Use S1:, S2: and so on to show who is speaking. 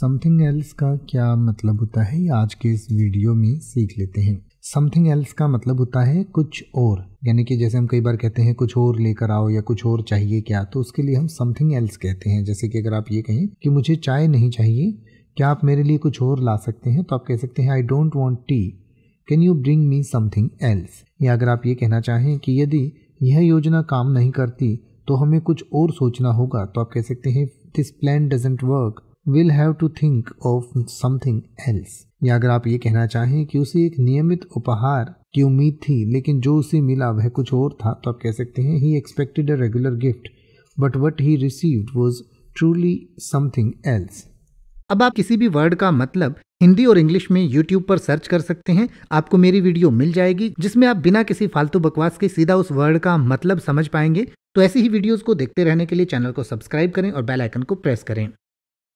S1: something else का क्या मतलब होता है आज के इस वीडियो में सीख लेते हैं समथिंग एल्स का मतलब होता है कुछ और यानी कि जैसे हम कई बार कहते हैं कुछ और लेकर आओ या कुछ और चाहिए क्या तो उसके लिए हम समथिंग एल्स कहते हैं जैसे कि अगर आप ये कहें कि मुझे चाय नहीं चाहिए क्या आप मेरे लिए कुछ और ला सकते हैं तो आप कह सकते हैं I don't want tea can you bring me something else या अगर आप ये कहना चाहें कि यदि यह योजना काम नहीं करती तो हमें कुछ और सोचना होगा तो आप कह सकते हैं this plan doesn't work will have to think of something else या अगर आप ये कहना चाहें कि उसे एक नियमित उपहार की उम्मीद थी लेकिन जो उसे मिला वह कुछ और था तो आप कह सकते हैं he expected a regular gift but what he received was truly something else अब आप किसी भी वर्ड का मतलब हिंदी और इंग्लिश में यूट्यूब पर सर्च कर सकते हैं आपको मेरी वीडियो मिल जाएगी जिसमें आप बिना किसी फालतू बकवास के सीधा उस वर्ड का मतलब समझ पाएंगे तो ऐसी ही वीडियोस को देखते रहने के लिए चैनल को सब्सक्राइब करें और बेल आइकन को प्रेस करें